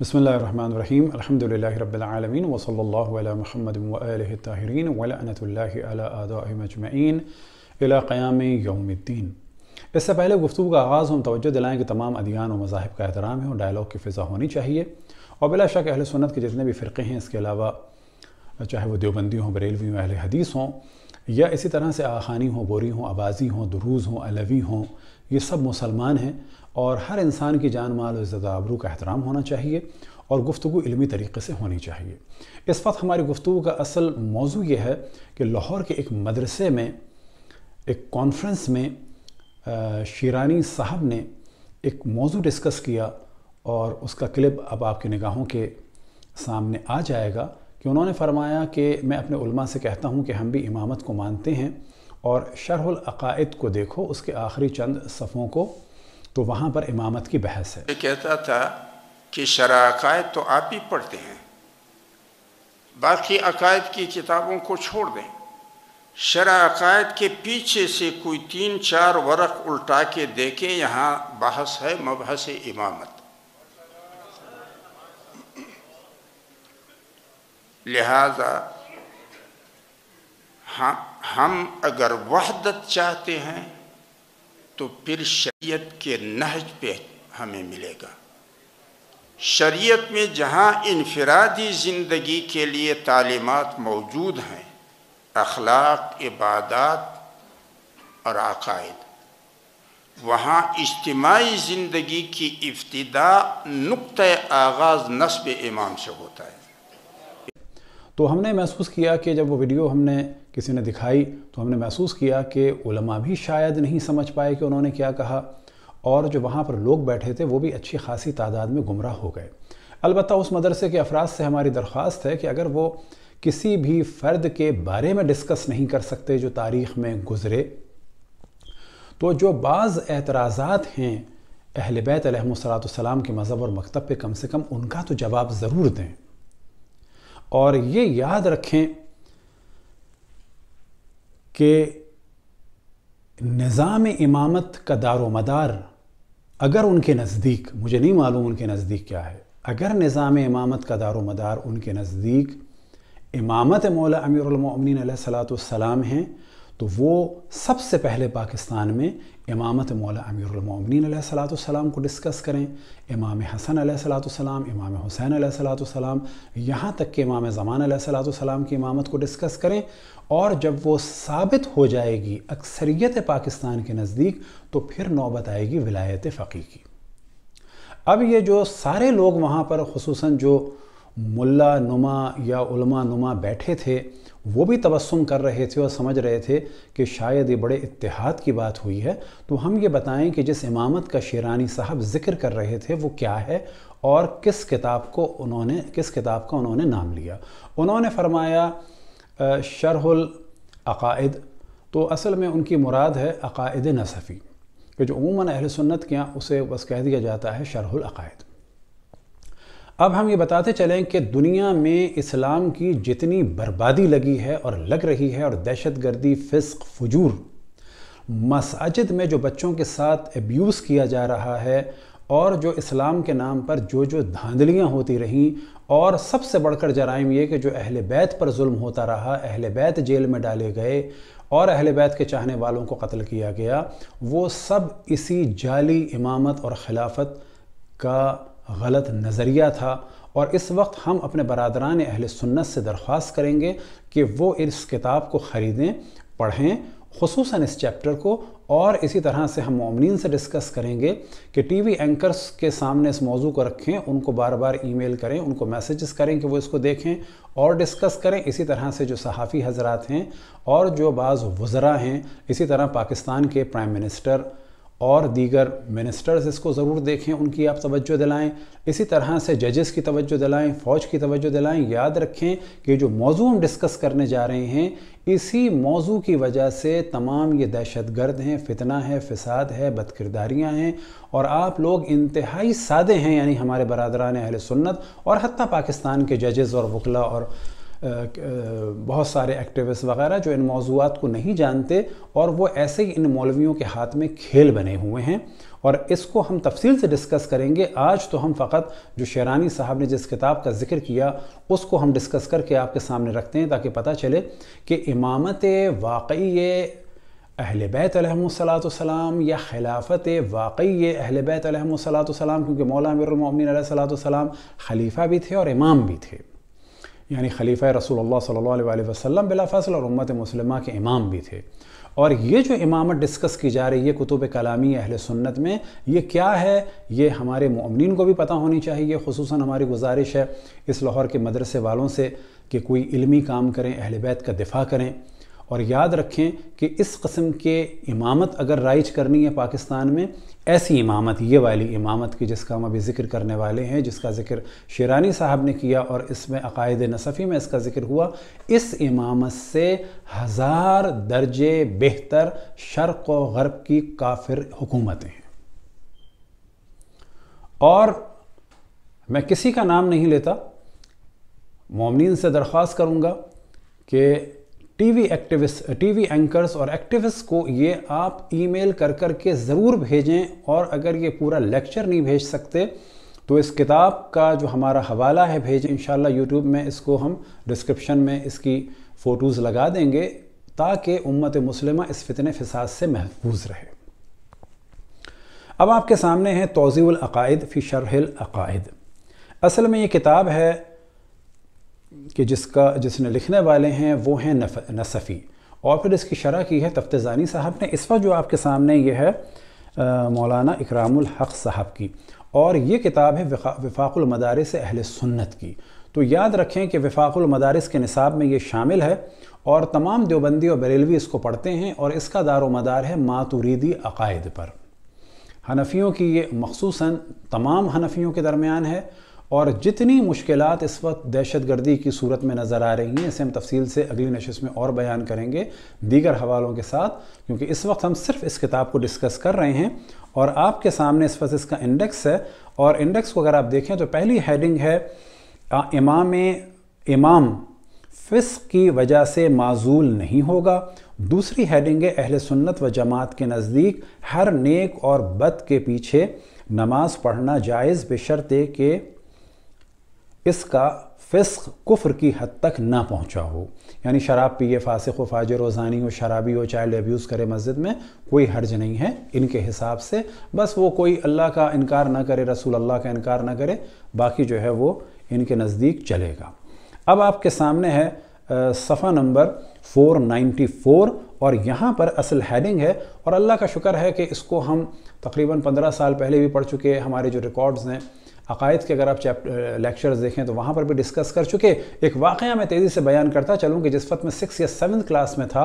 بسم الله الرحمن الرحيم الحمد لله رب العالمين وصلى الله على محمد وآله الطاهرين ولعنة الله على آدائهم مجمعين الى قيام يوم الدين اس سے پہلے گفتگو کا آغاز ہم توجہ دلائیں کہ تمام ادیان و مذاہب کا احترام ہے اور ڈائلاگ کی فضا ہونی چاہیے اور بلا شک اہل سنت کے جتنے بھی فرقے ہیں اس کے علاوہ چاہے وہ دیوبندی ہوں بریلوی ہوں اہل حدیث ہوں یا اسی طرح سے آخانی ہوں بوری ہوں آبازی ہوں دروز ہوں علوی ہوں ये सब मुसलमान हैं और हर इंसान की जान माल इज़्ज़त आबरू का एहतराम होना चाहिए और गुफ्तु इलमी तरीके से होनी चाहिए इस वक्त हमारी गुफ्तु का असल मौजू यह है कि लाहौर के एक मदरसे में एक कॉन्फ्रेंस में शीरानी साहब ने एक मौजू डिस्कस किया और उसका क्लिप अब आपकी निगाहों के सामने आ जाएगा कि उन्होंने फरमाया कि मैं अपने उल्मा से कहता हूँ कि हम भी इमामत को मानते हैं और शरहुल अकायद को देखो उसके आखिरी चंद सफ़ों को तो वहाँ पर इमामत की बहस है कहता था कि शरा अकायद तो आप ही पढ़ते हैं बाकी अकायद की किताबों को छोड़ दें शरा अकायद के पीछे से कोई तीन चार वरक उल्टा के देखें यहाँ बहस है मबहस इमामत लिहाजा हाँ हम अगर वहदत चाहते हैं तो फिर शरीयत के नहज पे हमें मिलेगा शरीयत में जहाँ इनफरादी ज़िंदगी के लिए तालीमत मौजूद हैं अखलाक इबादत और अकायद वहाँ इज्तमाही ज़िंदगी की इब्तदा नुक़ आगाज़ नस्ब इमाम से होता है तो हमने महसूस किया कि जब वो वीडियो हमने किसी ने दिखाई तो हमने महसूस किया कि उलमा भी शायद नहीं समझ पाए कि उन्होंने क्या कहा और जो वहाँ पर लोग बैठे थे वो भी अच्छी खासी तादाद में गुमराह हो गए अलबत् उस मदरसे के अफराज़ से हमारी दरख्वास्त है कि अगर वो किसी भी फ़र्द के बारे में डिस्कस नहीं कर सकते जो तारीख़ में गुज़रे तो जो बाज़ एतराज़ात हैं अहल बैत सलाम के मज़हब और मकतब पर कम से कम उनका तो जवाब ज़रूर दें और ये याद रखें कि निज़ाम इमामत का दारो मदार अगर उनके नज़दीक मुझे नहीं मालूम उनके नज़दीक क्या है अगर निज़ाम इमामत का दारो मदार उनके नज़दीक इमामत मौला अमीरमिन सलाम हैं तो वो सबसे पहले पाकिस्तान में इमामत मौला अमीरमिन सलाम को डिस्कस करें इमाम हसन सलाम इमाम हुसैन सलाम यहाँ तक कि इमाम ज़मान सलाम की इमामत को डिस्कस करें और जब वो साबित हो जाएगी अक्सरियत पाकिस्तान के नज़दीक तो फिर नौबत आएगी विलायत फ़की की अब ये जो सारे लोग वहाँ पर खसूस जो मुल्ला नुमा या उलमा नुमा बैठे थे वो भी तबस्सुम कर रहे थे और समझ रहे थे कि शायद ये बड़े इतिहाद की बात हुई है तो हम ये बताएं कि जिस इमामत का शेरानी साहब जिक्र कर रहे थे वो क्या है और किस किताब को उन्होंने किस किताब का उन्होंने नाम लिया उन्होंने फरमाया शरहुल अकायद तो असल में उनकी मुराद है अकायद नसफ़ी कि जो उमूमा अहल सुन्नत के यहाँ उसे बस कह दिया जाता है शरहुल अकायद अब हम ये बताते चलें कि दुनिया में इस्लाम की जितनी बर्बादी लगी है और लग रही है और दहशत गर्दी फिस्क फजूर मसाजिद में जो बच्चों के साथ एब्यूज़ किया जा रहा है और जो इस्लाम के नाम पर जो जो धांधलियाँ होती रहीं और सबसे बढ़कर जराइम ये कि जो अहल बैत पर जुल्म होता रहा अहले बैत जेल में डाले गए और अहल बैत के चाहने वालों को कत्ल किया गया वो सब इसी जाली इमामत और खिलाफत का गलत नज़रिया था और इस वक्त हम अपने बरदरान अहल सुन्नत से दरख्वास्त करेंगे कि वो इस किताब को ख़रीदें पढ़ें खसूस इस चैप्टर को और इसी तरह से हम ममिन से डिस्कस करेंगे कि टी वी एंकर्स के सामने इस मौजू को रखें उनको बार बार ई मेल करें उनको मैसेज करें कि वो इसको देखें और डिस्कस करें इसी तरह से जो सहाफ़ी हजरात हैं और जो बाज़ वज़रा हैं इसी तरह पाकिस्तान के प्राइम मिनिस्टर और दीगर मिनिस्टर्स इसको ज़रूर देखें उनकी आप तवज्जो दिलाएं इसी तरह से जजेस की तवज्जो दिलाएं फ़ौज की तवज्जो दिलाएं याद रखें कि जो मौजू हम डिस्कस करने जा रहे हैं इसी मौजू की वजह से तमाम ये दहशत गर्द हैं फितना है फसाद है बदकिरदारियाँ हैं और आप लोग इंतहाई सादे हैं यानी हमारे बरदरान अहल सुन्नत और हती पाकिस्तान के जजेस और वकला और बहुत सारे एक्टिविस्ट वगैरह जो इन मौजूद को नहीं जानते और वो ऐसे ही इन मौलवियों के हाथ में खेल बने हुए हैं और इसको हम तफसील से डिस्कस करेंगे आज तो हम फ़कत जो शेरानी साहब ने जिस किताब का जिक्र किया उसको हम डिस्कस करके आपके सामने रखते हैं ताकि पता चले कि इमामत वाकई अहल बैतलम या खिलाफत वाकई अहल बैतलम क्योंकि मौला सलाम खलीफ़ा भी थे और इमाम भी थे यानी खलीफा रसूल सल्ला वसम बिलाफासल और उम्मत मुसलमा के इमाम भी थे और ये जो इमामत डिस्कस की जा रही है कुतुब कलामी अहल सुन्नत में ये क्या है ये हमारे ममिन को भी पता होनी चाहिए खसूस हमारी गुजारिश है इस लाहौर के मदरसे वालों से कि कोई इलमी काम करें अहल बैत का दिफा करें और याद रखें कि इस कस्म के इमामत अगर राइज करनी है पाकिस्तान में ऐसी इमामत ये वाली इमामत की जिसका हम अभी ज़िक्र करने वाले हैं जिसका ज़िक्र शेरानी साहब ने किया और इसमें अकायद नसफ़ी में इसका ज़िक्र हुआ इस इमामत से हज़ार दर्जे बेहतर शर्क़ व गर्ब की काफिर हुकूमतें हैं और मैं किसी का नाम नहीं लेता मोमिन से दरख्वास्त करूँगा कि टीवी एक्टिविस्ट टीवी एंकर्स और एक्टिविस्ट को ये आप ईमेल कर कर के ज़रूर भेजें और अगर ये पूरा लेक्चर नहीं भेज सकते तो इस किताब का जो हमारा हवाला है भेजें इन यूट्यूब में इसको हम डिस्क्रिप्शन में इसकी फ़ोटोज़ लगा देंगे ताकि उम्मत मुसलिमा इस फितने फसाद से महफूज रहे अब आपके सामने है तोज़ील अकायद फ़ी शरहिल अकायद असल में ये किताब है कि जिसका जिसने लिखने वाले हैं वो हैं नसफ़ी और फिर इसकी शरह की है ज़ानी साहब ने इस वक्त जो आपके सामने ये है मौलाना इकरामुल हक साहब की और ये किताब है विफाकुल मदारस अहल सुन्नत की तो याद रखें कि विफाकुल मदारस के निसाब में ये शामिल है और तमाम देवबंदी और बरेलवी इसको पढ़ते हैं और इसका दारो मदार है मातुरीदी अकायद पर हनफियों की ये मखसूस तमाम हनफियों के दरमियान है और जितनी मुश्किल इस वक्त दहशत गर्दी की सूरत में नज़र आ रही हैं इसे हम तफसील से अगली नशस्त में और बयान करेंगे दीगर हवालों के साथ क्योंकि इस वक्त हम सिर्फ इस किताब को डिस्कस कर रहे हैं और आपके सामने इस वक्त इसका इंडेक्स है और इंडेक्स को अगर आप देखें तो पहली हेडिंग है इमाम इमाम फिस्क की वजह से माजूल नहीं होगा दूसरी हेडिंग है अहल सुन्नत व जमात के नज़दीक हर नेक और बद के पीछे नमाज पढ़ना जायज़ बशरते के इसका फ़िस्क कुफ्र की हद तक ना पहुंचा हो यानी शराब पिए फासिक व फाजर व जानी हो शराबी हो चाइल्ड एब्यूज़ करे मस्जिद में कोई हर्ज नहीं है इनके हिसाब से बस वो कोई अल्लाह का इनकार ना करे रसूल अल्लाह का इनकार ना करे बाकी जो है वो इनके नज़दीक चलेगा अब आपके सामने है सफ़ा नंबर 494 और यहाँ पर असल हेडिंग है और अल्लाह का शुक्र है कि इसको हम तकरीबन 15 साल पहले भी पढ़ चुके हैं हमारे जो रिकॉर्ड्स हैं अकायद के अगर आप लेक्चर्स देखें तो वहाँ पर भी डिस्कस कर चुके एक वाक़ मैं तेज़ी से बयान करता चलूँ कि जिस वक्त मैं सिक्स या सेवन क्लास में था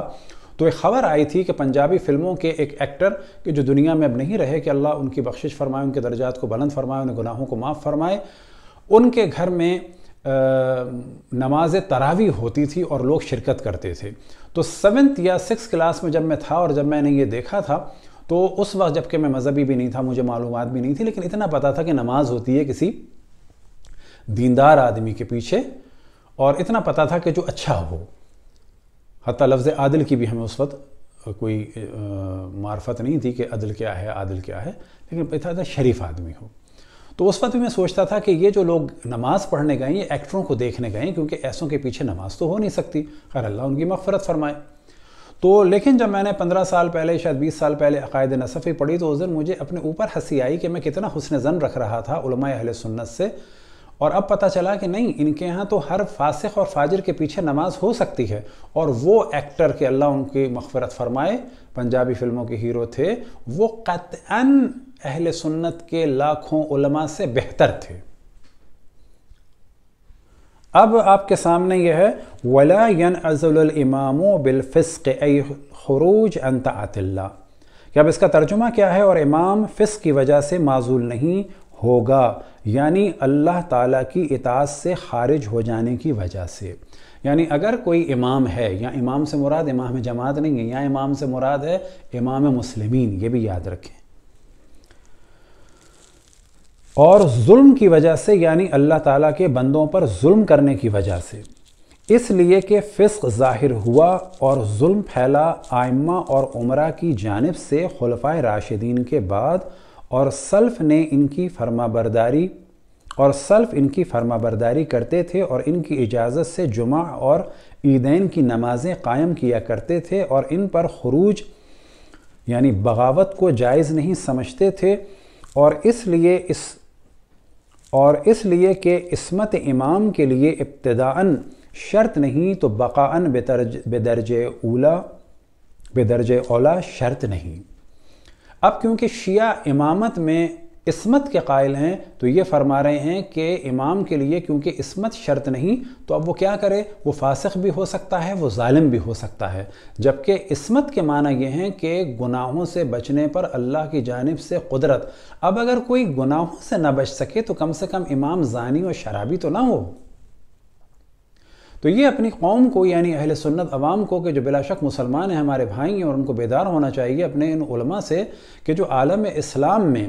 तो एक ख़बर आई थी कि पंजाबी फिल्मों के एक एक्टर के जो दुनिया में अब नहीं रहे कि अल्लाह उनकी बख्शिश फरमाए उनके दर्जात को बुलंद फरमाए उन्हें गुनाहों को माफ़ फरमाए उनके घर में नमाज तरावी होती थी और लोग शिरकत करते थे तो सेवन्थ या सिक्स क्लास में जब मैं था और जब मैंने ये देखा था तो उस वक्त जबकि मैं मज़हबी भी नहीं था मुझे मालूम भी नहीं थी लेकिन इतना पता था कि नमाज होती है किसी दीनदार आदमी के पीछे और इतना पता था कि जो अच्छा हो हती लफ्ज़ आदिल की भी हमें उस वक्त कोई मार्फत नहीं थी कि अदल क्या है आदिल क्या है लेकिन पता था शरीफ आदमी हो तो उस वक्त भी मैं सोचता था कि ये जो लोग नमाज़ पढ़ने गए ये एक्टरों को देखने गए क्योंकि ऐसों के पीछे नमाज तो हो नहीं सकती खैर अल्लाह उनकी मफ़रत फरमाए तो लेकिन जब मैंने 15 साल पहले शायद 20 साल पहले अकायद नसफ़ी पढ़ी तो उस दिन मुझे अपने ऊपर हंसी आई कि मैं कितना हुसन जन रख रहा था अहल सुन्नत से और अब पता चला कि नहीं इनके यहाँ तो हर फासिक और फाजिर के पीछे नमाज हो सकती है और वो एक्टर के अल्लाह उनकी मफफरत फरमाए पंजाबी फिल्मों के हीरो थे वो कतअन अहल सुन्नत के लाखों उलमा से बेहतर थे अब आपके सामने यह है वलायन यन अज़ुलमाम बिलफ़िस्क अंत आतिल्ला कि अब इसका तर्जुमा क्या है और इमाम फ़िस की वजह से माजूल नहीं होगा यानी अल्लाह ताला की इतास से खारिज हो जाने की वजह से यानी अगर कोई इमाम है या इमाम से मुराद इमाम जमात नहीं है या इमाम से मुराद है इमाम मुस्लिमीन ये भी याद रखें और जुल्म की वजह से यानी अल्लाह ताला के बंदों पर जुल्म करने की वजह से इसलिए कि फ़िस्क ज़ाहिर हुआ और जुल्म फैला आइम्मा और उमरा की जानब से खलफा राशिदीन के बाद और सल्फ़ ने इनकी फरमाबरदारी और सल्फ़ इनकी फरमाबरदारी करते थे और इनकी इजाज़त से जुमा और ईदैन की नमाज़ें कायम किया करते थे और इन पर खरूज यानी बगावत को जायज़ नहीं समझते थे और इसलिए इस और इसलिए कि इसमत इमाम के लिए इब्तदा शर्त नहीं तो बकान बेतरज बेदर्ज ओला बेदर्ज ओला शर्त नहीं अब क्योंकि शिया इमामत में इसमत के कायल हैं तो ये फरमा रहे हैं कि इमाम के लिए क्योंकि इसमत शर्त नहीं तो अब वो क्या करे वो फासक भी हो सकता है वो ालिम भी हो सकता है जबकि इसमत के माना ये हैं कि गुनाहों से बचने पर अल्लाह की जानब से कुदरत अब अगर कोई गुनाहों से ना बच सके तो कम से कम इमाम जानी और शराबी तो ना हो तो ये अपनी कौम को यानी अहल सुन्नत अवाम को कि जो बिलाशक मुसलमान हैं हमारे भाई हैं और उनको बेदार होना चाहिए अपने इन उलमा से कि जो आलम इस्लाम में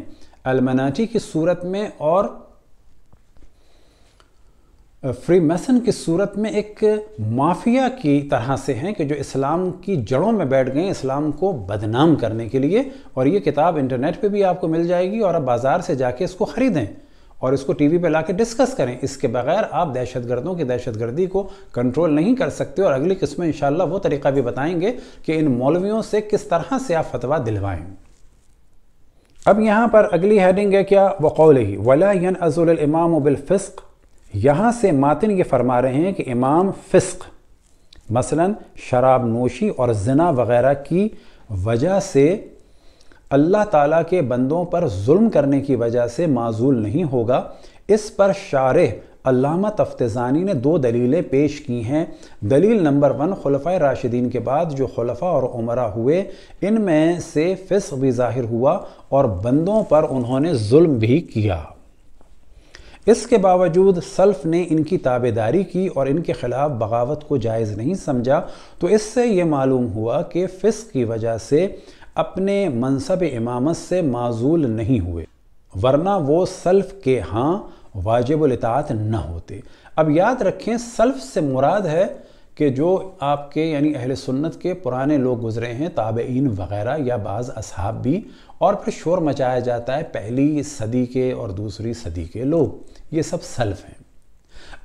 अलमनाटी की सूरत में और फ्री मैसन की सूरत में एक माफिया की तरह से हैं कि जो इस्लाम की जड़ों में बैठ गए इस्लाम को बदनाम करने के लिए और ये किताब इंटरनेट पे भी आपको मिल जाएगी और आप बाज़ार से जाके इसको ख़रीदें और इसको टीवी पे ला डिस्कस करें इसके बगैर आप दहशतगर्दों की दहशतगर्दी को कंट्रोल नहीं कर सकते और अगली किस्म इन शाला वो तरीका भी बताएंगे कि इन मौलवियों से किस तरह से आप फतवा दिलवाएं अब यहाँ पर अगली हेडिंग है क्या वकौल ही वलायन यन अज़ुलमाम बिलफ़िस्क यहाँ से मातिन ये फरमा रहे हैं कि इमाम फ़िस्क मसलन शराब नोशी और जना वगैरह की वजह से अल्लाह ताला के बंदों पर जुल्म करने की वजह से माजूल नहीं होगा इस पर शार अलामा तफ्तानी ने दो दलीलें पेश की हैं दलील नंबर वन खलफा राशिदीन के बाद जो खलफा और उमरा हुए इनमें से फ़िस भी ज़ाहिर हुआ और बंदों पर उन्होंने जुल्म भी किया इसके बावजूद सल्फ ने इनकी ताबेदारी की और इनके ख़िलाफ़ बगावत को जायज़ नहीं समझा तो इससे ये मालूम हुआ कि फ़िस की वजह से अपने मनसब इमामत से माजूल नहीं हुए वरना वो सल्फ के हाँ वाजिब इतात न होते अब याद रखें सल्फ से मुराद है कि जो आपके यानी अहल सुन्नत के पुराने लोग गुजरे हैं ताबेन वगैरह या बाज़ असहाब भी और फिर शोर मचाया जाता है पहली सदी के और दूसरी सदी के लोग ये सब सल्फ हैं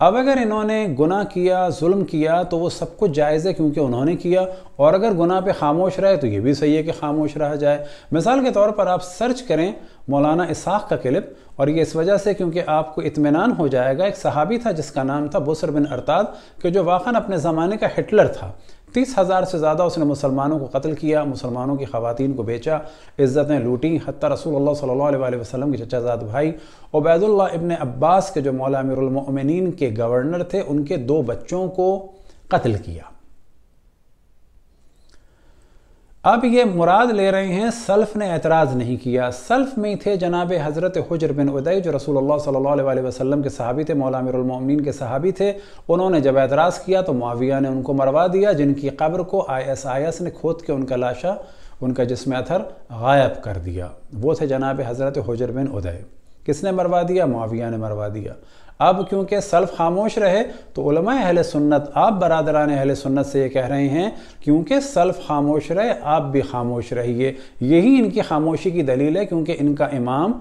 अब अगर इन्होंने गुना किया जुल्म किया तो वो सब कुछ जायज़ है क्योंकि उन्होंने किया और अगर गुना पे खामोश रहे तो ये भी सही है कि खामोश रहा जाए मिसाल के तौर पर आप सर्च करें मौलाना इसहाक का क्लिप और ये इस वजह से क्योंकि आपको इतमान हो जाएगा एक सहाबी था जिसका नाम था बुसर बिन अरताद के जो वाक़ा अपने ज़माने का हिटलर था तीस हज़ार से ज़्यादा उसने मुसलमानों को कत्ल किया मुसलमानों की खवतिन को बेचा इज़्ज़तें लूटी हती रसूल सल्ला वसलम के चचाजाद भाई उबैदुल्ला इबन अब्बास के जो मौला अमीरमिन के गवर्नर थे उनके दो बच्चों को कत्ल किया अब ये मुराद ले रहे हैं सल्फ ने एतराज़ नहीं किया सल्फ में थे जनाब हज़रत हजर बिन उदय जो रसूल सल्ला वसलम के सहाबी थे मौलामिन के सहाबी थे उन्होंने जब एतराज़ किया तो माविया ने उनको मरवा दिया जिनकी कब्र को आई एस आई एस ने खोद के उनका लाशा उनका जिसम अथर गायब कर दिया वो थे जनाब हज़रत हजर बिन उदय किसने मरवा दिया माविया ने मरवा दिया अब क्योंकि सल्फ खामोश रहे तो अहल सुन्नत आप बरदरान अहल सुन्नत से ये कह रहे हैं क्योंकि सल्फ खामोश रहे आप भी खामोश रहिए यही इनकी खामोशी की दलील है क्योंकि इनका इमाम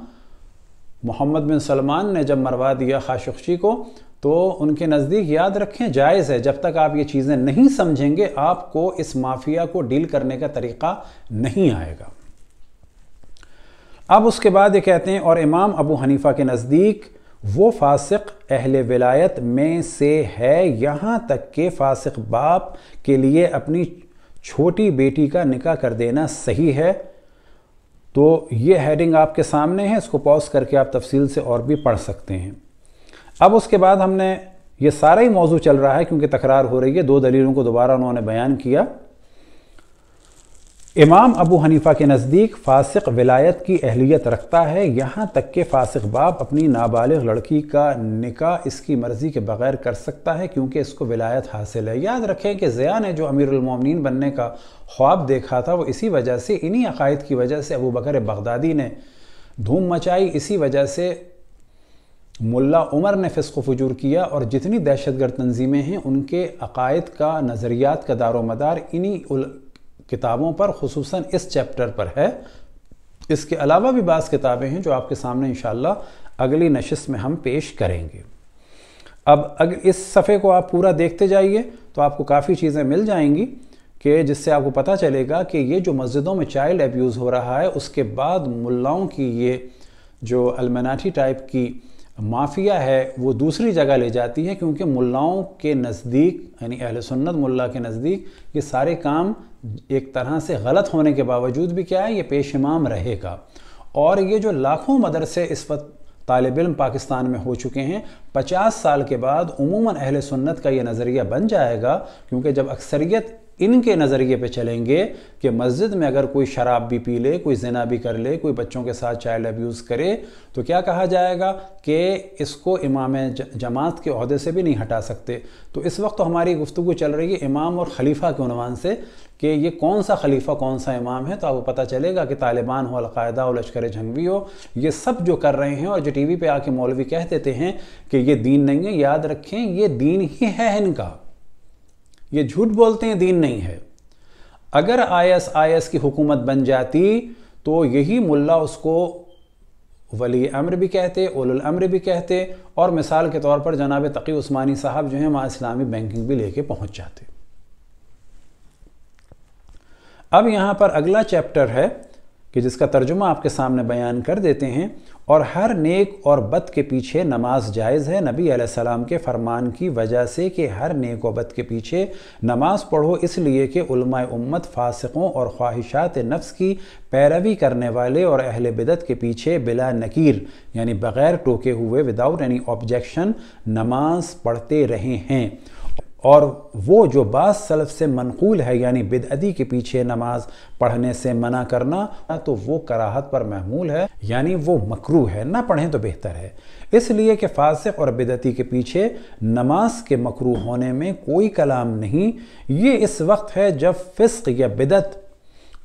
मोहम्मद बिन सलमान ने जब मरवा दिया खाशुखशी को तो उनके नज़दीक याद रखें जायज़ है जब तक आप ये चीज़ें नहीं समझेंगे आपको इस माफिया को डील करने का तरीक़ा नहीं आएगा अब उसके बाद ये कहते हैं और इमाम अबू हनीफा के नज़दीक वो फासिक अहल विलायत में से है यहाँ तक के फासिक बाप के लिए अपनी छोटी बेटी का निकाह कर देना सही है तो ये हेडिंग आपके सामने है इसको पॉज करके आप तफसील से और भी पढ़ सकते हैं अब उसके बाद हमने ये सारा ही मौजू चल रहा है क्योंकि तकरार हो रही है दो दलीलों को दोबारा उन्होंने बयान किया इमाम अबू हनीफा के नज़दीक फासिक विलायत की अहलियत रखता है यहाँ तक कि फासिक बाप अपनी नाबालिग लड़की का निकाह इसकी मर्ज़ी के बगैर कर सकता है क्योंकि इसको विलायत हासिल है याद रखें कि ज़िया ने जो अमीरमिन बनने का ख्वाब देखा था वो इसी वजह से इन्हीं अकायद की वजह से अबू बकर बगदादी ने धूम मचाई इसी वजह से मुल्ला उमर ने फ़िस्क फजूर किया और जितनी दहशतगर्द तनजीमें हैं उनके अकायद का नज़रियात का दारो मदार इन्हीं किताबों पर खसूस इस चैप्टर पर है इसके अलावा भी बास किताबें हैं जो आपके सामने इन अगली नशस्त में हम पेश करेंगे अब अगर इस सफ़े को आप पूरा देखते जाइए तो आपको काफ़ी चीज़ें मिल जाएंगी कि जिससे आपको पता चलेगा कि ये जो मस्जिदों में चाइल्ड एब्यूज़ हो रहा है उसके बाद मुल्लाओं की ये जो अलमनाठी टाइप की माफिया है वो दूसरी जगह ले जाती है क्योंकि मुल्लाओं के नज़दीक यानी अहल सुन्नत मुल्ला के नज़दीक ये सारे काम एक तरह से गलत होने के बावजूद भी क्या है ये पेश इमाम रहेगा और ये जो लाखों मदरसे इस वक्त तालब इम पाकिस्तान में हो चुके हैं 50 साल के बाद उमूमन अहल सुन्नत का ये नज़रिया बन जाएगा क्योंकि जब अक्सरियत इनके नज़रिए पे चलेंगे कि मस्जिद में अगर कोई शराब भी पी ले कोई जना भी कर ले कोई बच्चों के साथ चाइल्ड अब्यूज़ करे तो क्या कहा जाएगा कि इसको इमाम जमात के अहदे से भी नहीं हटा सकते तो इस वक्त तो हमारी गुफ्तु चल रही है इमाम और खलीफा के अनवान से कि ये कौन सा खलीफा कौन सा इमाम है तो आपको पता चलेगा कि तालिबान हो अलकायदा हो लश्कर जंगवी हो ये सब जो कर रहे हैं और जो टी वी पर आके मौलवी कह देते हैं कि ये दीन नहीं है याद रखें ये दीन ही है इनका ये झूठ बोलते हैं दीन नहीं है अगर आईएसआईएस की हुकूमत बन जाती तो यही मुल्ला उसको वली अम्र भी कहते ओल अम्र भी कहते और मिसाल के तौर पर जनाब तकी उस्मानी साहब जो हैं वहाँ इस्लामी बैंकिंग भी लेके पहुँच जाते अब यहाँ पर अगला चैप्टर है कि जिसका तर्जुमा आपके सामने बयान कर देते हैं और हर नेक और बद के पीछे नमाज जायज़ है नबी सलाम के फरमान की वजह से कि हर नेक और बद के पीछे नमाज पढ़ो इसलिए कि उलमा उम्मत फासकों और ख्वाहिशात नफ्स की पैरवी करने वाले और अहल बिदत के पीछे बिला नकीर यानी बग़ैर टोके हुए विदाउट एनी ऑब्जेक्शन नमाज पढ़ते रहे हैं और वो जो बास सलफ से मनकूल है यानी बिदअती के पीछे नमाज पढ़ने से मना करना तो वो कराहत पर महमूल है यानी वो मकरू है ना पढ़ें तो बेहतर है इसलिए कि फासिक और बिदती के पीछे नमाज के मकरू होने में कोई कलाम नहीं ये इस वक्त है जब फ़िस्क या बिदत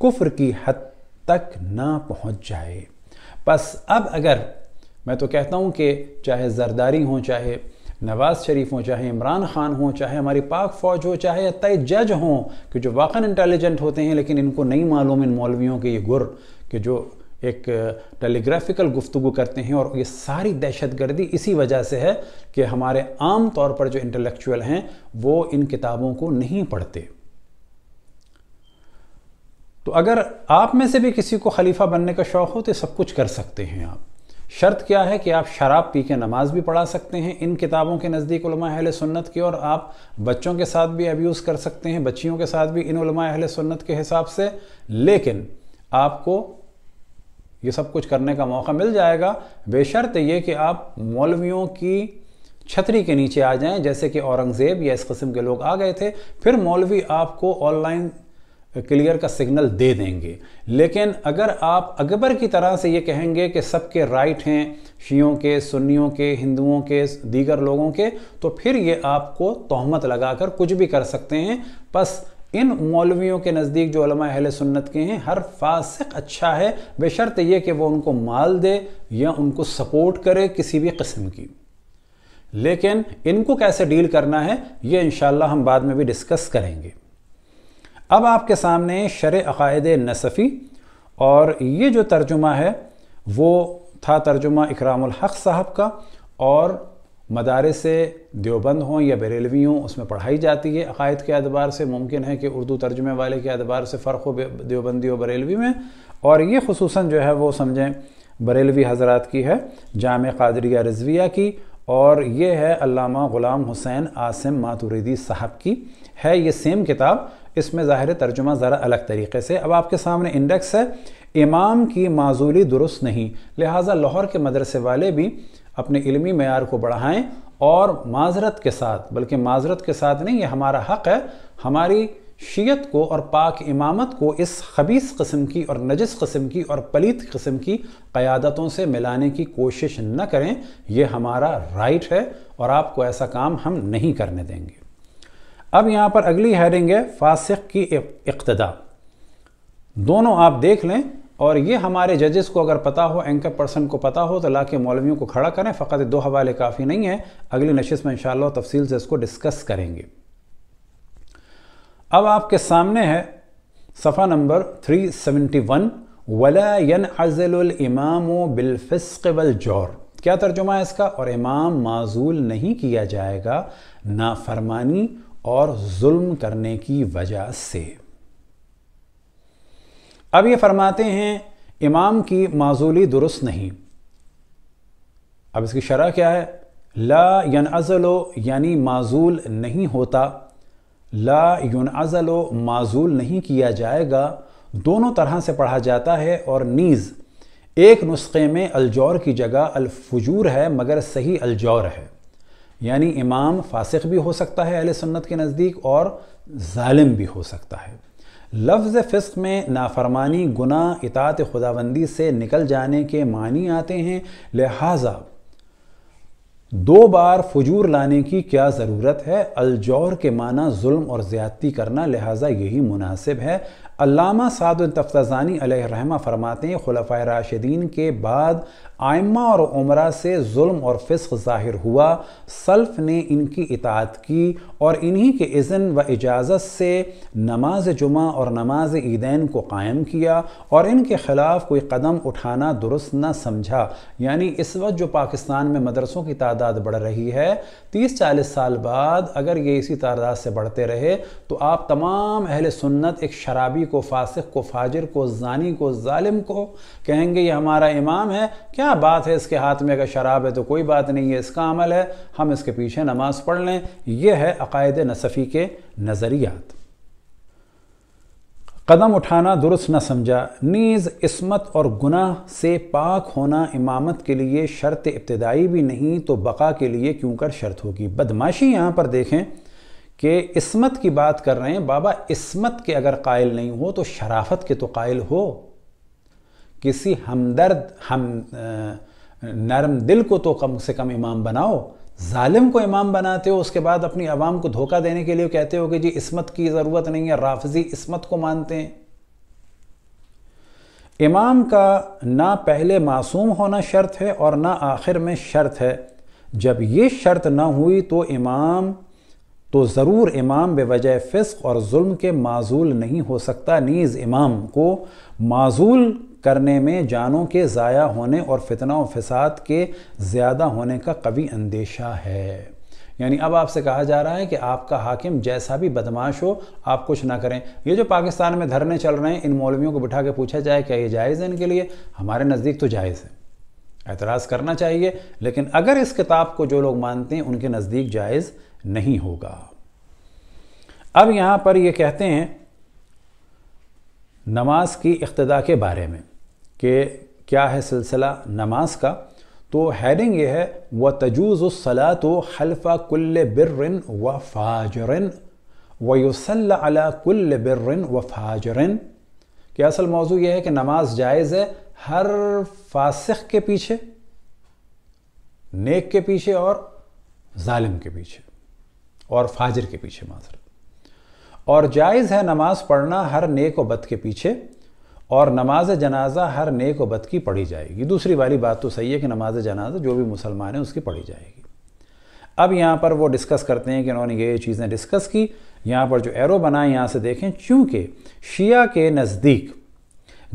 कुफ्र की हद तक ना पहुँच जाए बस अब अगर मैं तो कहता हूँ कि चाहे जरदारी हों चाहे नवाज़ शरीफ हों चाहे इमरान खान हों चाहे हमारी पाक फ़ौज हो चाहे तय जज हों कि जो वाक़न इंटेलिजेंट होते हैं लेकिन इनको नहीं मालूम इन मौलवियों के ये गुर कि जो एक टेलीग्राफिकल गुफ्तु करते हैं और ये सारी दहशत गर्दी इसी वजह से है कि हमारे आम तौर पर जो इंटेलेक्चुअल हैं वो इन किताबों को नहीं पढ़ते तो अगर आप में से भी किसी को खलीफा बनने का शौक़ हो तो सब कुछ कर सकते हैं आप शर्त क्या है कि आप शराब पी के नमाज भी पढ़ा सकते हैं इन किताबों के नज़दीक अहल सुन्नत की और आप बच्चों के साथ भी अब्यूज़ कर सकते हैं बच्चियों के साथ भी इन अहल सुन्नत के हिसाब से लेकिन आपको ये सब कुछ करने का मौका मिल जाएगा बेशर्त ये कि आप मौलवियों की छतरी के नीचे आ जाएं जैसे कि औरंगज़ेब या इस कस्म के लोग आ गए थे फिर मौलवी आपको ऑनलाइन क्लियर का सिग्नल दे देंगे लेकिन अगर आप अकबर की तरह से ये कहेंगे कि सबके राइट हैं शियों के सुन्नियों के हिंदुओं के दीगर लोगों के तो फिर ये आपको तहमत लगाकर कुछ भी कर सकते हैं बस इन मौलवियों के नज़दीक जो अहल सुन्नत के हैं हर फासिक अच्छा है बेशर्त ये कि वो उनको माल दे या उनको सपोर्ट करे किसी भी कस्म की लेकिन इनको कैसे डील करना है ये इन हम बाद में भी डिस्कस करेंगे अब आपके सामने शर अकायद नसफ़ी और ये जो तर्जुमा है वो था तर्जुमा हक साहब का और मदारस देवबंद हों या बरेलवी हों उसमें पढ़ाई जाती है अकायद के अतबार से मुमकिन है कि उर्दू तर्जुमे वाले के अतबार से फ़र्क हो देवबंदी और बरेलवी में और ये खसूस जो है वो समझें बरेलवी हजरात की है जाम कादरिया रजविया की और ये है अलामा ग़ुलाम हुसैन आसिम मातुरीदी साहब की है ये सेम किताब इसमें ज़ाहिर तर्जुमा ज़रा अलग तरीके से अब आपके सामने इंडेक्स है इमाम की माजूली दुरुस्त नहीं लिहाजा लाहौर के मदरसे वाले भी अपने इलमी मैार को बढ़ाएँ और माजरत के साथ बल्कि माजरत के साथ नहीं ये हमारा हक है हमारी शीयत को और पाक इमामत को इस खबीस कस्म की और नजस कस्म की और पलीत कस्म की क़्यादतों से मिलाने की कोशिश न करें यह हमारा राइट है और आपको ऐसा काम हम नहीं करने देंगे अब यहाँ पर अगली हेडिंग है फासिक की इकतदा दोनों आप देख लें और ये हमारे जजेस को अगर पता हो एंकर पर्सन को पता हो तो ला के मौलवियों को खड़ा करें फ़कत दो हवाले काफ़ी नहीं है अगली नशस्त में इन तफसील से इसको डिस्कस करेंगे अब आपके सामने है सफ़ा नंबर 371 सेवेंटी वन अज़ल इमाम बिलफ़स्क जौर क्या तर्जुमा है इसका और इमाम माजूल नहीं किया जाएगा नाफरमानी और जुल्म करने की वजह से अब ये फरमाते हैं इमाम की माजूली दुरुस्त नहीं अब इसकी शरह क्या है ला यन अज़लो यानी माजूल नहीं होता ला यन अज़लो माजूल नहीं किया जाएगा दोनों तरह से पढ़ा जाता है और नीज़ एक नुस्खे में अलजौर की जगह अलफजूर है मगर सही अलजौर है यानी इमाम फासिक भी हो सकता है अहल सुन्नत के नज़दीक और ालिम भी हो सकता है लफ्ज़ फ़िस्क में नाफरमानी गुना इतात खुदाबंदी से निकल जाने के मानी आते हैं लिहाजा दो बार फजूर लाने की क्या ज़रूरत है अलजौर के माना जुल्म और ज़्यादती करना लिहाजा यही मुनासिब है अलामा सादुल तफ्तानी रहमा फरमाते हैं खुलफा राशिदीन के बाद आयमा और उमरा से जुल्म और फ़िस्क ज़ाहिर हुआ सल्फ़ ने इनकी इतात की और इन्हीं के इज़न व इजाज़त से नमाज जुमा और नमाज ईदैन को कायम किया और इनके ख़िलाफ़ कोई कदम उठाना दुरुस्त न समझा यानी इस वक्त जो पाकिस्तान में मदरसों की तादाद बढ़ रही है तीस चालीस साल बाद अगर ये इसी तादाद से बढ़ते रहे तो आप तमाम अहल सुन्नत एक शराबी को फासिक को फाजिर को जानी को जालिम को कहेंगे ये हमारा इमाम है क्या बात है इसके हाथ में अगर शराब है तो कोई बात नहीं है इसका अमल है हम इसके पीछे नमाज़ पढ़ लें यह है अकायद नसफ़ी के नज़रियात कदम उठाना दुरुस्त न समझा नीज़ इसमत और गुनाह से पाक होना इमामत के लिए शर्त इब्तदाई भी नहीं तो बका के लिए क्यों कर शर्त होगी बदमाशी यहाँ पर देखें कि इसमत की बात कर रहे हैं बाबा इसमत के अगर कायल नहीं हो तो शराफत के तो कायल हो किसी हमदर्द हम नरम दिल को तो कम से कम इमाम बनाओ ालिम को इमाम बनाते हो उसके बाद अपनी आवाम को धोखा देने के लिए कहते हो कि जी इसमत की ज़रूरत नहीं है राफजी इसमत को मानते हैं इमाम का ना पहले मासूम होना शर्त है और ना आखिर में शर्त है जब ये शर्त ना हुई तो इमाम तो ज़रूर इमाम बेवजह फ़िस्क और जुल्म के माजूल नहीं हो सकता नीज़ इमाम को माजूल करने में जानों के ज़ाया होने और फितना फसाद के ज़्यादा होने का कवि अंदेशा है यानी अब आपसे कहा जा रहा है कि आपका हाकिम जैसा भी बदमाश हो आप कुछ ना करें ये जो पाकिस्तान में धरने चल रहे हैं इन मौलवियों को बिठा के पूछा जाए क्या ये जायज़ है इनके लिए हमारे नज़दीक तो जायज़ है एतराज़ करना चाहिए लेकिन अगर इस किताब को जो लोग मानते हैं उनके नज़दीक जायज़ नहीं होगा अब यहां पर ये कहते हैं नमाज की इख्तदा के बारे में कि क्या है सिलसिला नमाज का तो हैडिंग ये है व तजूज़ला तो हल्फ़ा कुल्ल बिर्रन व फाजरन वयुसल अला कुल्ल बिर्रन व फाजरन कि असल मौजू यह है कि नमाज जायज़ है हर फासिक के पीछे नेक के पीछे और जालिम के पीछे और फाजिर के पीछे माजर और जायज़ है नमाज पढ़ना हर नेक व बद के पीछे और नमाज जनाजा हर नेक व बद की पढ़ी जाएगी दूसरी वाली बात तो सही है कि नमाज जनाजा जो भी मुसलमान है उसकी पढ़ी जाएगी अब यहाँ पर वो डिस्कस करते हैं कि उन्होंने ये चीज़ें डिस्कस की यहाँ पर जो एरो बनाए यहाँ से देखें चूँकि शिया के नज़दीक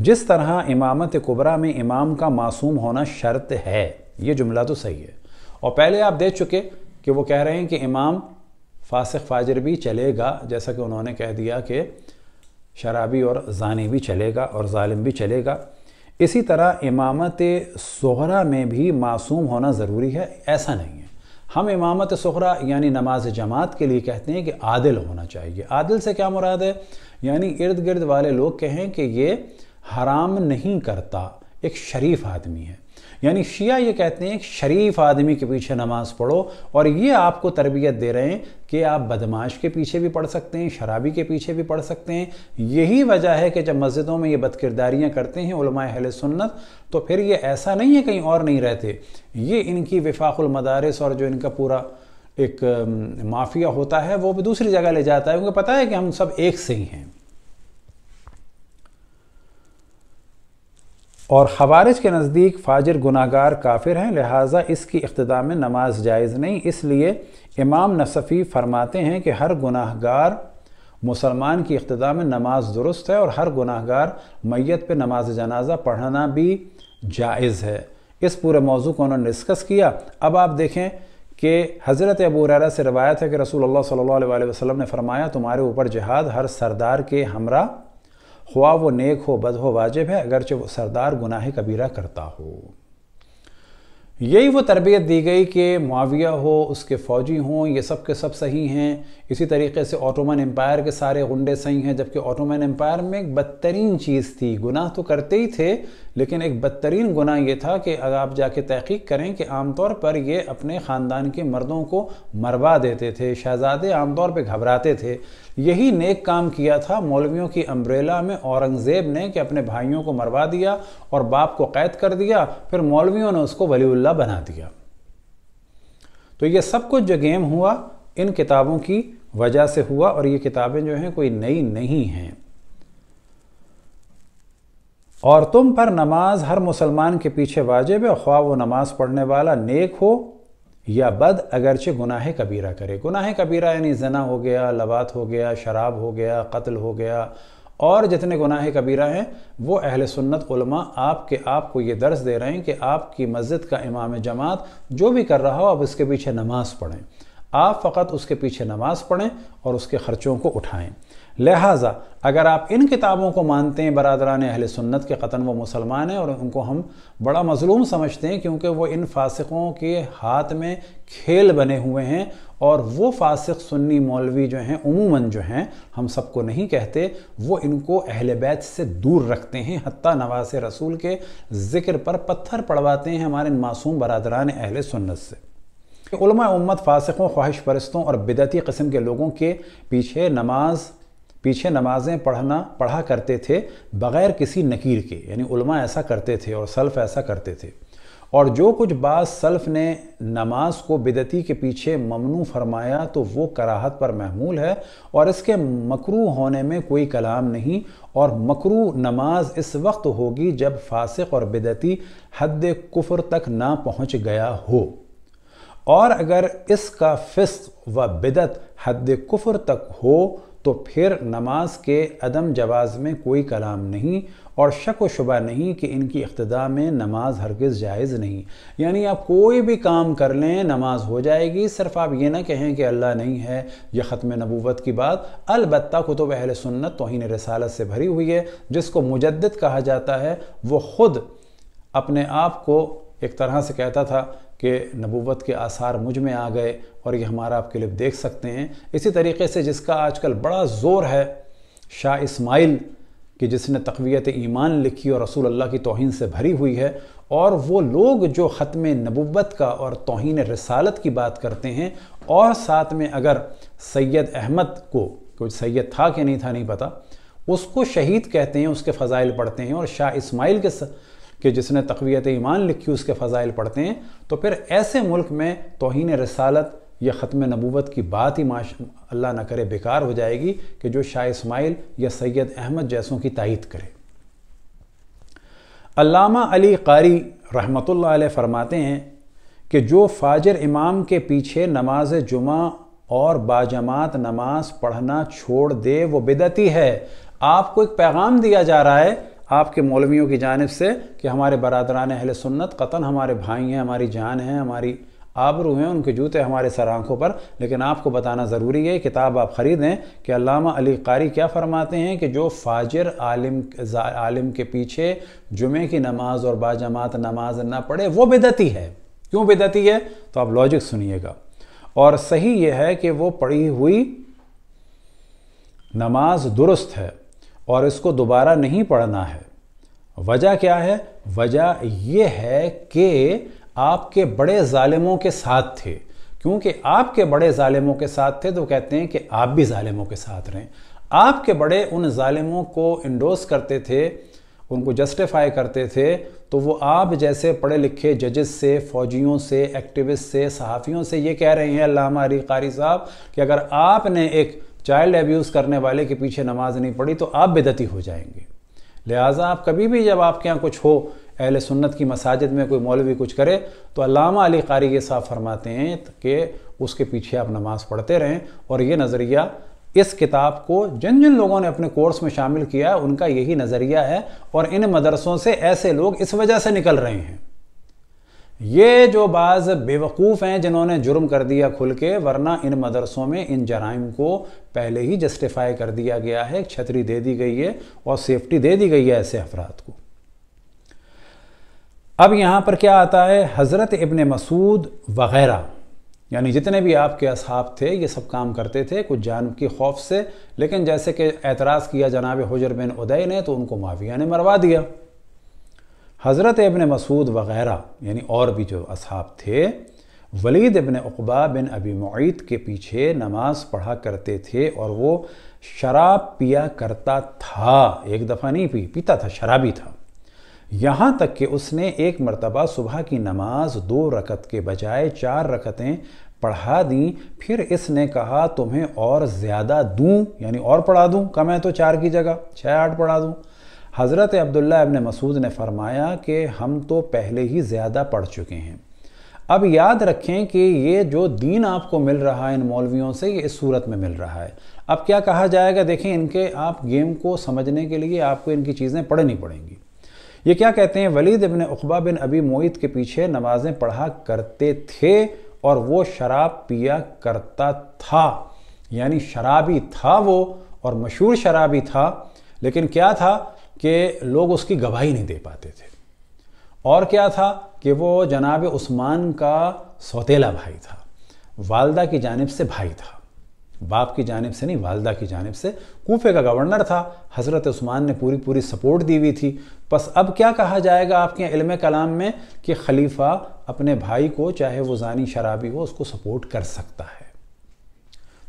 जिस तरह इमामत कुबरा में इमाम का मासूम होना शर्त है ये जुमला तो सही है और पहले आप देख चुके कि वो कह रहे हैं कि इमाम फासिक फाजर भी चलेगा जैसा कि उन्होंने कह दिया कि शराबी और जानी भी चलेगा और ालिम भी चलेगा इसी तरह इमामत सहरा में भी मासूम होना ज़रूरी है ऐसा नहीं है हम इमामत सहरा यानी नमाज जमात के लिए कहते हैं कि आदिल होना चाहिए आदिल से क्या मुराद है यानी इर्द गिर्द वाले लोग कहें कि ये हराम नहीं करता एक शरीफ आदमी है यानी शिया ये कहते हैं शरीफ आदमी के पीछे नमाज़ पढ़ो और ये आपको तरबियत दे रहे हैं कि आप बदमाश के पीछे भी पढ़ सकते हैं शराबी के पीछे भी पढ़ सकते हैं यही वजह है कि जब मस्जिदों में ये बदकिरदारियाँ करते हैं अहल सुन्नत तो फिर ये ऐसा नहीं है कहीं और नहीं रहते ये इनकी विफाकुलमदारस और जो इनका पूरा एक माफिया होता है वो भी दूसरी जगह ले जाता है उनको पता है कि हम सब एक से ही हैं और खबारिज के नज़दीक फाजिर गुनागार काफिर हैं लिहाजा इसकी अख्ताम में नमाज जायज़ नहीं इसलिए इमाम नसफ़ी फरमाते हैं कि हर गुनाहगार मुसलमान की अख्ताम में नमाज दुरुस्त है और हर गुनाहगार मैत पर नमाज जनाजा पढ़ना भी जायज़ है इस पूरे मौजू को उन्होंने डिस्कस किया अब आप देखें कि हज़रत अबू से रवायत है कि रसूल अल्लाह सल्लल्लाहु अलैहि वसल्लम ने फरमाया तुम्हारे ऊपर जिहाद हर सरदार के हमरा ख्वा वो नेक हो बद हो वाजिब है अगरचे वो सरदार गुनाह कबीरा करता हो यही वो तरबियत दी गई कि माविया हो उसके फ़ौजी हों ये सब के सब सही हैं इसी तरीके से ऑटोमन एम्पायर के सारे गुंडे सही हैं जबकि ऑटोमन एम्पायर में एक बदतरीन चीज़ थी गुनाह तो करते ही थे लेकिन एक बदतरीन गुनाह ये था कि अगर आप जाके तहकीक करें कि आमतौर पर ये अपने ख़ानदान के मर्दों को मरवा देते थे शहज़ादे आमतौर पर घबराते थे यही नेक काम किया था मौलवियों की अम्ब्रेला में औरंगज़ेब ने कि अपने भाइयों को मरवा दिया और बाप को कैद कर दिया फिर मौलवियों ने उसको वलीउल्ला बना दिया तो ये सब कुछ जो गेम हुआ इन किताबों की वजह से हुआ और ये किताबें जो हैं कोई नई नहीं हैं और तुम पर नमाज हर मुसलमान के पीछे वाजिब है ख्वाह वो नमाज पढ़ने वाला नेक हो या बद अगरचे गुनाह कबीरा करे गुनाह कबीरा यानी जना हो गया लबात हो गया शराब हो गया कत्ल हो गया और जितने गुनाह कबीरा हैं वो अहल सुन्नत उलमा आपके आपको ये दर्ज दे रहे हैं कि आपकी मस्जिद का इमाम जमात जो भी कर रहा हो आप उसके पीछे नमाज़ पढ़ें आप फ़कत उसके पीछे नमाज़ पढ़ें और उसके ख़र्चों को उठाएँ लिहाजा अगर आप इन किताबों को मानते हैं बरदरान अहल सुन्नत के कतन व मुसलमान हैं और उनको हम बड़ा मजलूम समझते हैं क्योंकि वो इन फासिकों के हाथ में खेल बने हुए हैं और वो फासिक सुन्नी मौलवी जो हैं उमूमन जो हैं हम सबको नहीं कहते वो इनको अहल बैत से दूर रखते हैं हती नवास रसूल के ज़िक्र पर पत्थर पड़वाते हैं हमारे मासूम बरदरान अहल सुन्नत से उलमा उम्मत फासिकों ख्वाहिश परस्तों और बिदती कस्म के लोगों के पीछे नमाज पीछे नमाज़ें पढ़ना पढ़ा करते थे बग़ैर किसी नकीर के यानी उलमा ऐसा करते थे और सल्फ़ ऐसा करते थे और जो कुछ बात सल्फ़ ने नमाज को बिदती के पीछे ममनू फरमाया तो वो कराहत पर महमूल है और इसके मकरू होने में कोई कलाम नहीं और मकरू नमाज इस वक्त होगी जब फासिक और बिदती हद कुफर तक ना पहुँच गया हो और अगर इसका फ़िस्क व बिदत हद कुफर तक हो तो फिर नमाज के अदम जवाज़ में कोई कलाम नहीं और शक व शुबा नहीं कि इनकी अख्तदा में नमाज हरगिज़ जायज़ नहीं यानी आप कोई भी काम कर लें नमाज हो जाएगी सिर्फ आप ये ना कहें कि अल्लाह नहीं है यह ख़त्म नबूवत की बात अलबत् कुतुब अहल सुन्नत तोहन रसालत से भरी हुई है जिसको मुजद कहा जाता है वो ख़ुद अपने आप को एक तरह से कहता था कि नबूवत के आसार मुझ में आ गए और ये हमारा आप क्लिप देख सकते हैं इसी तरीके से जिसका आजकल बड़ा ज़ोर है शाह इस्माइल कि जिसने तकवीत ईमान लिखी और रसूल अल्लाह की तोहन से भरी हुई है और वो लोग जो ख़त्म नबूत का और तोहन रसालत की बात करते हैं और साथ में अगर सैयद अहमद को कोई सैयद था कि नहीं था नहीं पता उसको शहीद कहते हैं उसके फ़ज़ाइल पढ़ते हैं और शाह इस्माइल के कि जिसने तकवीत ईमान लिखी उसके फ़ज़ाइल पढ़ते हैं तो फिर ऐसे मुल्क में तोहन रसालत या ख़त्म नबूवत की बात ही माश अल्लाह न करे बेकार हो जाएगी कि जो शाह इसमाइल या सैयद अहमद जैसों की तइद करे अलामा अली कारी रहमत अलैह फरमाते हैं कि जो फाजर इमाम के पीछे नमाज जुमा और बाजमात नमाज पढ़ना छोड़ दे वो बिदती है आपको एक पैगाम दिया जा रहा है आपके मौलवियों की जानब से कि हमारे बरदरान अहल सुन्नत कतन हमारे भाई हैं हमारी जान हैं हमारी आबरू हैं उनके जूते हमारे सर आँखों पर लेकिन आपको बताना ज़रूरी है किताब आप ख़रीदें कि अलामा अली कारी क्या फ़रमाते हैं कि जो फाजिर आलिम आलिम के पीछे जुमे की नमाज और बाजमात नमाज ना पढ़े वो बेदती है क्यों बेदती है तो आप लॉजिक सुनिएगा और सही यह है कि वो पढ़ी हुई नमाज दुरुस्त है और इसको दोबारा नहीं पढ़ना है वजह क्या है वजह यह है कि आपके बड़े ालिमों के साथ थे क्योंकि आपके बड़े ालिमों के साथ थे तो कहते हैं कि आप भी ालिमों के साथ रहें आपके बड़े उन ालिमों को इंडोस करते थे उनको जस्टिफाई करते थे तो वो आप जैसे पढ़े लिखे जजेस से फौजियों से एक्टिविस्ट से सहाफ़ियों से ये कह रहे हैं अल्लाह कारी साहब कि अगर आपने एक चाइल्ड एब्यूज़ करने वाले के पीछे नमाज नहीं पढ़ी तो आप बेदती हो जाएंगे लिहाजा आप कभी भी जब आपके यहाँ कुछ हो अहल सुन्नत की मसाजिद में कोई मौलवी कुछ करे तो अलामा अली कारी ये साफ फरमाते हैं कि उसके पीछे आप नमाज़ पढ़ते रहें और ये नज़रिया इस किताब को जिन जिन लोगों ने अपने कोर्स में शामिल किया है उनका यही नज़रिया है और इन मदरसों से ऐसे लोग इस वजह से निकल रहे हैं ये जो बाज़ बेवकूफ़ हैं जिन्होंने जुर्म कर दिया खुल के वरना इन मदरसों में इन जराइम को पहले ही जस्टिफाई कर दिया गया है छतरी दे दी गई है और सेफ्टी दे दी गई है ऐसे अफराद को अब यहाँ पर क्या आता है हज़रत इबन मसूद वगैरह यानी जितने भी आपके असहाब थे ये सब काम करते थे कुछ जान की खौफ से लेकिन जैसे कि एतराज़ किया जनाब हजर बिन उदय ने तो उनको माफिया ने मरवा दिया हज़रत इबन मसूद वग़ैरह यानी और भी जो असहाब थे वलीद इबन अकबा बिन अबी मुइत के पीछे नमाज पढ़ा करते थे और वो शराब पिया करता था एक दफ़ा नहीं पी पीता था शराबी था यहाँ तक कि उसने एक मरतबा सुबह की नमाज दो रकत के बजाय चार रकतें पढ़ा दी फिर इसने कहा तुम्हें और ज़्यादा दूँ यानी और पढ़ा दूँ कम है तो चार की जगह छः आठ पढ़ा दूँ हज़रत अब्दुल्ला अबन मसूद ने फरमाया कि हम तो पहले ही ज़्यादा पढ़ चुके हैं अब याद रखें कि ये जो दीन आपको मिल रहा है इन मौलवियों से ये इस सूरत में मिल रहा है अब क्या कहा जाएगा देखें इनके आप गेम को समझने के लिए आपको इनकी चीज़ें पढ़नी पड़ेंगी ये क्या कहते हैं वलीद इबन अखबा बिन अबी मोहित के पीछे नमाजें पढ़ा करते थे और वो शराब पिया करता था यानी शराबी था वो और मशहूर शराबी था लेकिन क्या था कि लोग उसकी गवाही नहीं दे पाते थे और क्या था कि वो जनाब उस्मान का सौतेला भाई था वालदा की जानब से भाई था बाप की जानब से नहीं वालदा की जानब से कोफे का गवर्नर था हज़रत उस्मान ने पूरी पूरी सपोर्ट दी हुई थी बस अब क्या कहा जाएगा आपके इल्म कलाम में कि खलीफा अपने भाई को चाहे वो जानी शराबी हो उसको सपोर्ट कर सकता है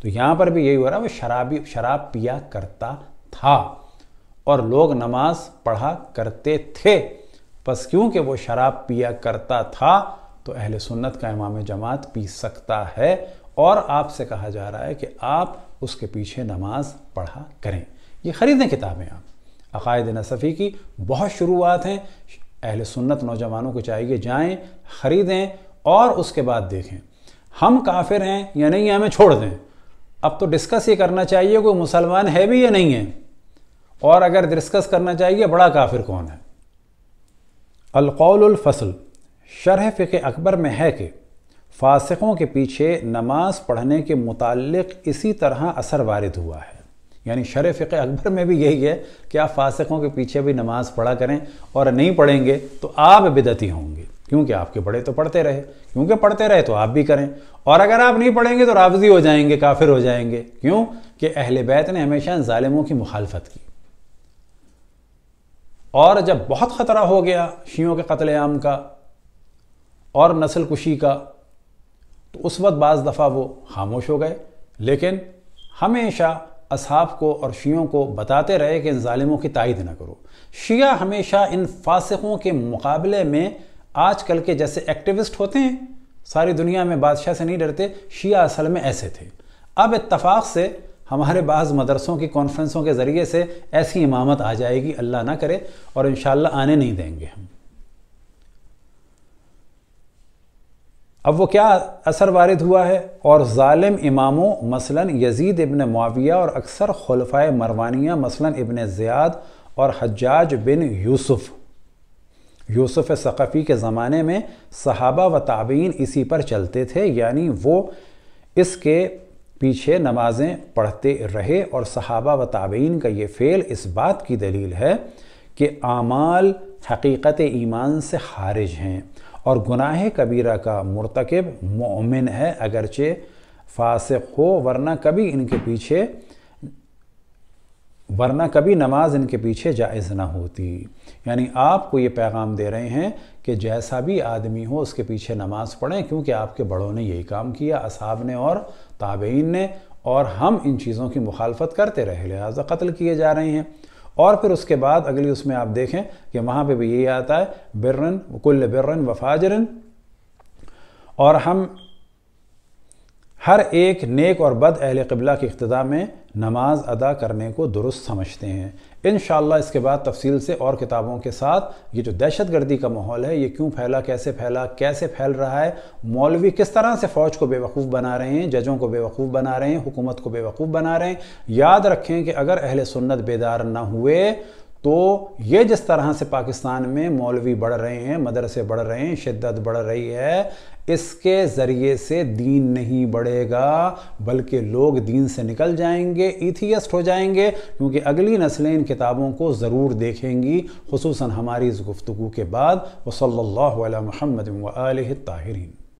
तो यहाँ पर भी यही हो रहा है वो शराबी शराब पिया करता था और लोग नमाज पढ़ा करते थे बस क्योंकि वो शराब पिया करता था तो अहल सुन्नत का इमाम जमात पी सकता है और आपसे कहा जा रहा है कि आप उसके पीछे नमाज पढ़ा करें ये ख़रीदें किताबें आप अकायद नसफ़ी की बहुत शुरुआत हैं अहल सुन्नत नौजवानों को चाहिए जाएं ख़रीदें और उसके बाद देखें हम काफिर हैं या नहीं हमें छोड़ दें अब तो डिस्कस ये करना चाहिए कोई मुसलमान है भी या नहीं है और अगर डिस्कस करना चाहिए बड़ा काफिर कौन है अलकौलफसल शरह फ़िक अकबर में है कि फासिकों के पीछे नमाज पढ़ने के मुतालिक इसी तरह असर वारद हुआ है यानी शर फ़िक अकबर में भी यही है कि आप फासिकों के पीछे भी नमाज पढ़ा करें और नहीं पढ़ेंगे तो आप बिदती होंगे क्योंकि आपके बड़े तो पढ़ते रहे क्योंकि पढ़ते रहे तो आप भी करें और अगर आप नहीं पढ़ेंगे तो राबजी हो जाएंगे काफिर हो जाएंगे क्यों कि अहल बैत ने हमेशा ालिमों की मुखालफत की और जब बहुत ख़तरा हो गया शियों के कत्लेआम का और नस्ल कुशी का तो उस वक्त बाज़ दफ़ा वो खामोश हो गए लेकिन हमेशा असहाब को और शियों को बताते रहे कि इन ालिमों की तायद ना करो शिया हमेशा इन फासिकों के मुकाबले में आजकल के जैसे एक्टिविस्ट होते हैं सारी दुनिया में बादशाह से नहीं डरते शिया असल में ऐसे थे अब इतफाक़ से हमारे बाज़ मदरसों की कॉन्फ्रेंसों के ज़रिए से ऐसी इमामत आ जाएगी अल्लाह ना करे और इन आने नहीं देंगे हम अब वो क्या असर वारद हुआ है और ालिम इमामों मसलन यजीद इबन माविया और अक्सर खलफा मरवानिया मसलन इबन ज़ियाद और हजाज बिन यूसुफ़ यूसुफ़ सक़फ़ी के ज़माने में सहाबा व ताबीन इसी पर चलते थे यानी वो इसके पीछे नमाजें पढ़ते रहे और सहाबा व ताबीन का ये फ़ेल इस बात की दलील है कि आमाल हकीकत ईमान से खारिज हैं और गुनाह कबीरा का मरतकब मोमिन है अगरचे फासिक हो वरना कभी इनके पीछे वरना कभी नमाज इनके पीछे जायज़ ना होती यानी आपको ये पैगाम दे रहे हैं कि जैसा भी आदमी हो उसके पीछे नमाज पढ़ें क्योंकि आपके बड़ों ने यही काम किया असाब ने और ताबेन ने और हम इन चीज़ों की मुखालफत करते रहे लिहाजा कत्ल किए जा रहे हैं और फिर उसके बाद अगली उसमें आप देखें कि वहाँ पर भी यही आता है बिर्रन कुल्ल बिर्रन वफाजरन और हम हर एक नेक और बद अहल कबला के अख्ताम में नमाज अदा करने को दुरुस्त समझते हैं इन इसके बाद तफसील से और किताबों के साथ ये जो दहशत गर्दी का माहौल है ये क्यों फैला कैसे फैला कैसे फैल रहा है मौलवी किस तरह से फ़ौज को बेवकूफ़ बना रहे हैं जजों को बेवकूफ़ बना रहे हैं हुकूमत को बेवकूफ़ बना रहे हैं याद रखें कि अगर अहल सुन्नत बेदार ना हुए तो ये जिस तरह से पाकिस्तान में मौलवी बढ़ रहे हैं मदरसे बढ़ रहे हैं शिद्दत बढ़ रही है इसके ज़रिए से दीन नहीं बढ़ेगा बल्कि लोग दीन से निकल जाएंगे इथियस्ट हो जाएंगे क्योंकि अगली नस्लें इन किताबों को ज़रूर देखेंगी खसूस हमारी इस गुफ्तु के बाद वसल्ला महमद ताहरीन